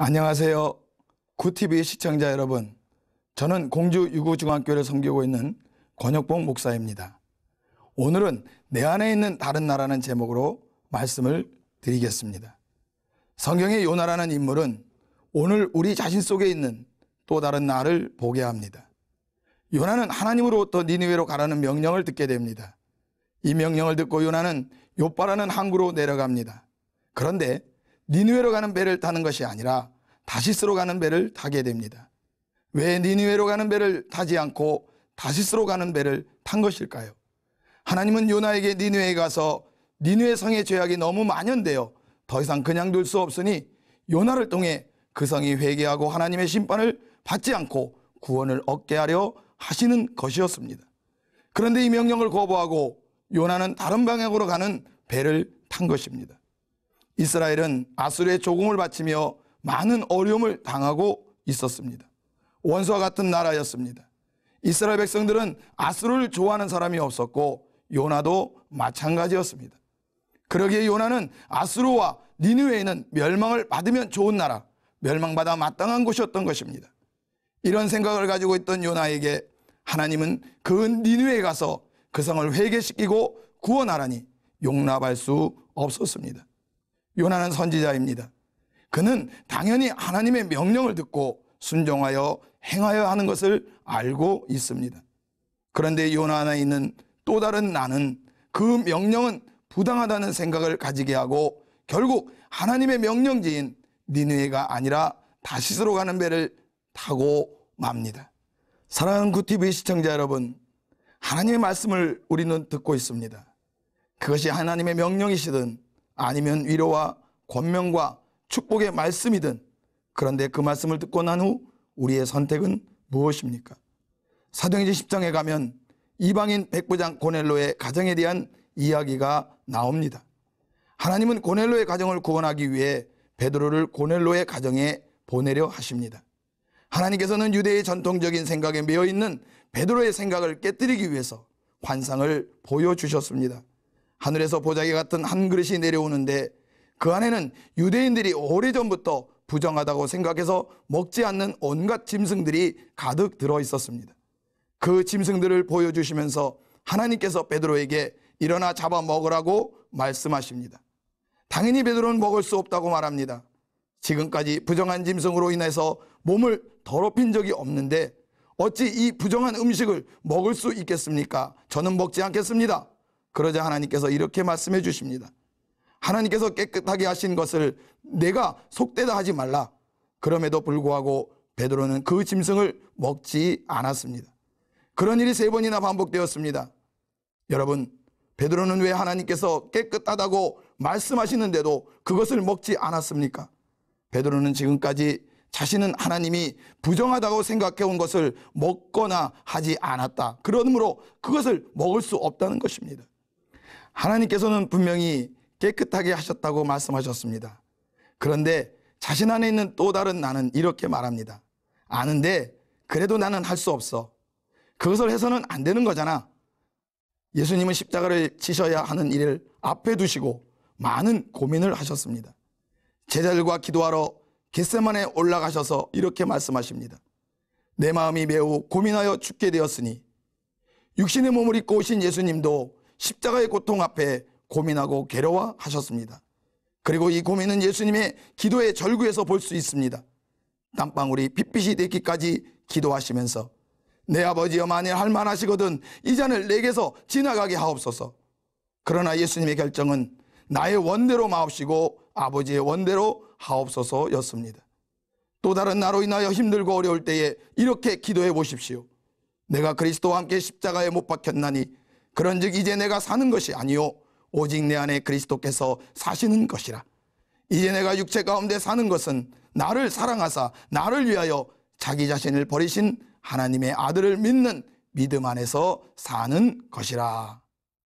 안녕하세요. 구TV 시청자 여러분. 저는 공주 유구중학교를 섬기고 있는 권혁봉 목사입니다. 오늘은 내 안에 있는 다른 나라는 제목으로 말씀을 드리겠습니다. 성경의 요나라는 인물은 오늘 우리 자신 속에 있는 또 다른 나를 보게 합니다. 요나는 하나님으로부터 니니웨로 가라는 명령을 듣게 됩니다. 이 명령을 듣고 요나는 요빠라는 항구로 내려갑니다. 그런데 니누에로 가는 배를 타는 것이 아니라 다시스로 가는 배를 타게 됩니다. 왜 니누에로 가는 배를 타지 않고 다시스로 가는 배를 탄 것일까요? 하나님은 요나에게 니누에 가서 니누의 성의 죄악이 너무 만연되어 더 이상 그냥 둘 수 없으니 요나를 통해 그 성이 회개하고 하나님의 심판을 받지 않고 구원을 얻게 하려 하시는 것이었습니다. 그런데 이 명령을 거부하고 요나는 다른 방향으로 가는 배를 탄 것입니다. 이스라엘은 아수르의 조공을 바치며 많은 어려움을 당하고 있었습니다. 원수와 같은 나라였습니다. 이스라엘 백성들은 아수르를 좋아하는 사람이 없었고 요나도 마찬가지였습니다. 그러기에 요나는 아수르와 니느웨에는 멸망을 받으면 좋은 나라, 멸망받아 마땅한 곳이었던 것입니다. 이런 생각을 가지고 있던 요나에게 하나님은 그 니느웨에 가서 그 성을 회개시키고 구원하라니 용납할 수 없었습니다. 요나는 선지자입니다. 그는 당연히 하나님의 명령을 듣고 순종하여 행하여 하는 것을 알고 있습니다. 그런데 요나 안에 있는 또 다른 나는 그 명령은 부당하다는 생각을 가지게 하고 결국 하나님의 명령지인 니느웨가 아니라 다시스로 가는 배를 타고 맙니다. 사랑하는 구TV 시청자 여러분, 하나님의 말씀을 우리는 듣고 있습니다. 그것이 하나님의 명령이시든 아니면 위로와 권명과 축복의 말씀이든 그런데 그 말씀을 듣고 난 후 우리의 선택은 무엇입니까? 사도행전 10장에 가면 이방인 백부장 고넬로의 가정에 대한 이야기가 나옵니다. 하나님은 고넬로의 가정을 구원하기 위해 베드로를 고넬로의 가정에 보내려 하십니다. 하나님께서는 유대의 전통적인 생각에 매여 있는 베드로의 생각을 깨뜨리기 위해서 환상을 보여주셨습니다. 하늘에서 보자기 같은 한 그릇이 내려오는데 그 안에는 유대인들이 오래전부터 부정하다고 생각해서 먹지 않는 온갖 짐승들이 가득 들어 있었습니다. 그 짐승들을 보여주시면서 하나님께서 베드로에게 일어나 잡아 먹으라고 말씀하십니다. 당연히 베드로는 먹을 수 없다고 말합니다. 지금까지 부정한 짐승으로 인해서 몸을 더럽힌 적이 없는데 어찌 이 부정한 음식을 먹을 수 있겠습니까? 저는 먹지 않겠습니다. 그러자 하나님께서 이렇게 말씀해 주십니다. 하나님께서 깨끗하게 하신 것을 내가 속되다 하지 말라. 그럼에도 불구하고 베드로는 그 짐승을 먹지 않았습니다. 그런 일이 세 번이나 반복되었습니다. 여러분, 베드로는 왜 하나님께서 깨끗하다고 말씀하시는데도 그것을 먹지 않았습니까? 베드로는 지금까지 자신은 하나님이 부정하다고 생각해 온 것을 먹거나 하지 않았다. 그러므로 그것을 먹을 수 없다는 것입니다. 하나님께서는 분명히 깨끗하게 하셨다고 말씀하셨습니다. 그런데 자신 안에 있는 또 다른 나는 이렇게 말합니다. 아는데 그래도 나는 할 수 없어. 그것을 해서는 안 되는 거잖아. 예수님은 십자가를 치셔야 하는 일을 앞에 두시고 많은 고민을 하셨습니다. 제자들과 기도하러 겟세만에 올라가셔서 이렇게 말씀하십니다. 내 마음이 매우 고민하여 죽게 되었으니 육신의 몸을 입고 오신 예수님도 십자가의 고통 앞에 고민하고 괴로워하셨습니다. 그리고 이 고민은 예수님의 기도의 절구에서 볼 수 있습니다. 땀방울이 빛빛이 되기까지 기도하시면서 내 아버지여 만일 할 만하시거든 이 잔을 내게서 지나가게 하옵소서. 그러나 예수님의 결정은 나의 원대로 마옵시고 아버지의 원대로 하옵소서였습니다. 또 다른 나로 인하여 힘들고 어려울 때에 이렇게 기도해 보십시오. 내가 그리스도와 함께 십자가에 못 박혔나니 그런즉 이제 내가 사는 것이 아니요 오직 내 안에 그리스도께서 사시는 것이라. 이제 내가 육체 가운데 사는 것은 나를 사랑하사 나를 위하여 자기 자신을 버리신 하나님의 아들을 믿는 믿음 안에서 사는 것이라.